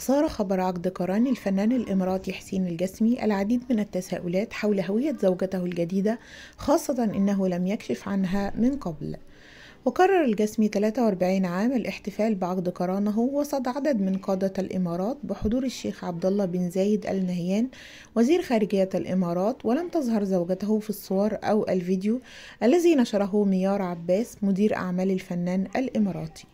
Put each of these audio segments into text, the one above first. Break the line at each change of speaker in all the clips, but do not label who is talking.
أثار خبر عقد قران الفنان الإماراتي حسين الجسمي العديد من التساؤلات حول هوية زوجته الجديدة خاصة أنه لم يكشف عنها من قبل وقرر الجسمي 43 عام الاحتفال بعقد قرانه وسط عدد من قادة الإمارات بحضور الشيخ عبد الله بن زايد آل نهيان وزير خارجية الإمارات ولم تظهر زوجته في الصور أو الفيديو الذي نشره ميار عباس مدير أعمال الفنان الإماراتي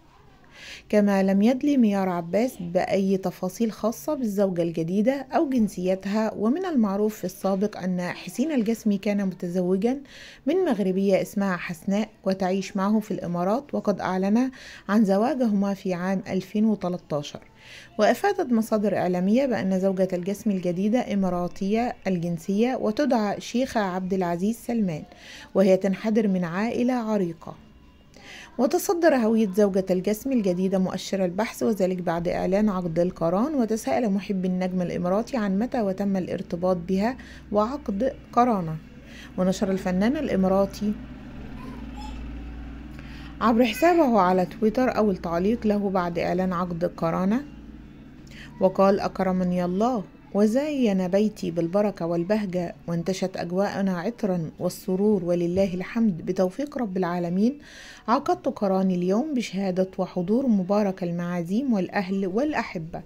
كما لم يدلي ميار عباس بأي تفاصيل خاصة بالزوجة الجديدة أو جنسيتها ومن المعروف في السابق أن حسين الجسمي كان متزوجا من مغربية اسمها حسناء وتعيش معه في الإمارات وقد أعلن عن زواجهما في عام 2013 وأفادت مصادر إعلامية بأن زوجة الجسم الجديدة إماراتية الجنسية وتدعى شيخة عبد العزيز سلمان وهي تنحدر من عائلة عريقة وتصدر هوية زوجة الجسم الجديدة مؤشر البحث وذلك بعد إعلان عقد القران وتساءل محب النجم الإماراتي عن متى وتم الارتباط بها وعقد قرانه ونشر الفنان الإماراتي عبر حسابه على تويتر أول تعليق له بعد إعلان عقد القرانة وقال أكرمني الله وزين بيتي بالبركة والبهجة وانتشت أجواءنا عطرا والسرور ولله الحمد بتوفيق رب العالمين عقدت قراني اليوم بشهادة وحضور مبارك المعازيم والأهل والأحبة